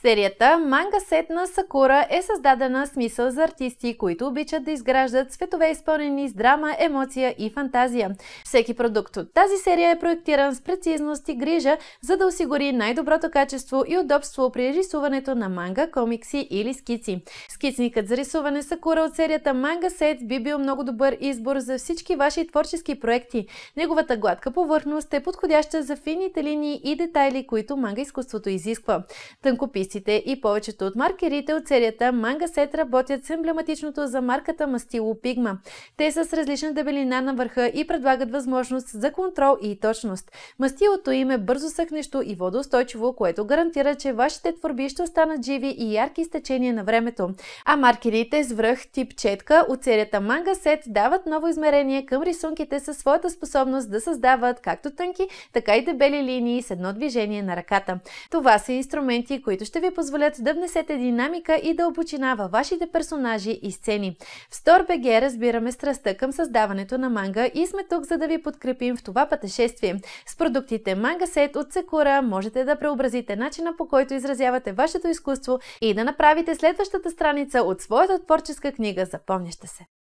Серията Манга Сет на Сакура е създадена с мисъл за артисти, които обичат да изграждат светове изпълнени с драма, емоция и фантазия. Всеки продукт от тази серия е проектиран с прецизност и грижа, за да осигури най-доброто качество и удобство при рисуването на манга, комикси или скици. Скицникът за рисуване Сакура от серията Манга Сет би бил много добър избор за всички ваши творчески проекти. Неговата гладка повърхност е подходяща за фините линии и детайли, които манга изкуството изисква. Тънкопис Индийците и повечето от маркерите от серията Manga Set работят с емблематичното за марката мастило пигма. Те са с различна дебелина на върха и предлагат възможност за контрол и точност. Мастилото им е бързо съхнещо и водоустойчиво, което гарантира, че вашите творби ще останат живи и ярки изтечения на времето. А маркерите с връх тип четка от серията Manga Set дават ново измерение към рисунките със своята способност да създават както тънки, така и дебели линии с едно движение на ръката. Това са инструменти, които ще ви позволят да внесете динамика и дълбочина във вашите персонажи и сцени. В StoreBG разбираме страстта към създаването на манга и сме тук, за да ви подкрепим в това пътешествие. С продуктите Manga Set от Секура можете да преобразите начина по който изразявате вашето изкуство и да направите следващата страница от своята творческа книга, запомняща се.